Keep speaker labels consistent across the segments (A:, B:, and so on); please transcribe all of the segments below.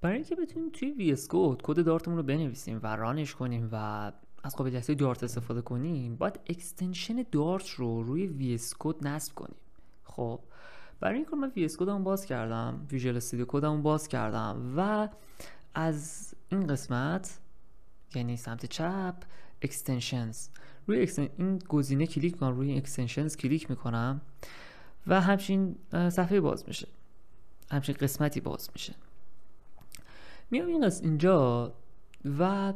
A: برای اینکه بتونیم توی ویس کد کد دارتمون رو بنویسیم و رانش کنیم و از قابلیت های دارت استفاده کنیم باید اکستنشن دارت رو روی ویس کد نصب کنیم خب برای این کار من ویس کد باز کردم ویژوال استودیو کدمو باز کردم و از این قسمت یعنی سمت چپ اکستنشنز روی این گزینه کلیک کنم روی اکستنشنز کلیک میکنم و همچین صفحه باز میشه همچین قسمتی باز میشه میام این از اینجا و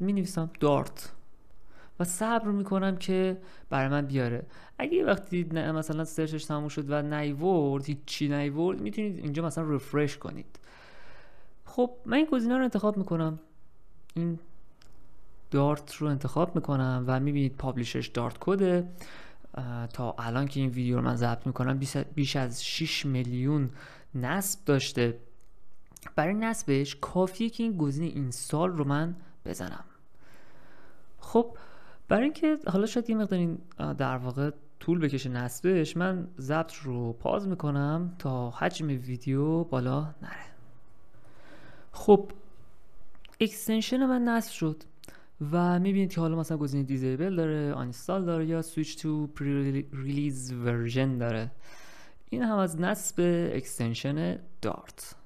A: می نویسم دارت و صبر میکنم که برای من بیاره اگه وقتی مثلا سرچش تموم شد و نیورد هیچی نیورد میتونید اینجا مثلا رفرش کنید خب من این گزینه رو انتخاب میکنم این دارت رو انتخاب میکنم و میبینید پابلیشش دارت کوده تا الان که این ویدیو رو من ضبط میکنم بیش از 6 میلیون نصب داشته برای نصبش کافیه که این گزینه سال رو من بزنم خب برای اینکه حالا شاید یه مقدار در واقع طول بکشه نصبش من ضبط رو پاز میکنم تا حجم ویدیو بالا نره خب اکستنشن من نصب شد و میبینید که حالا مثلا گزینه دیزیبل داره آنستال داره یا سویچ تو پری ریلیز ورژن داره این هم از نصب اکستنشن دارت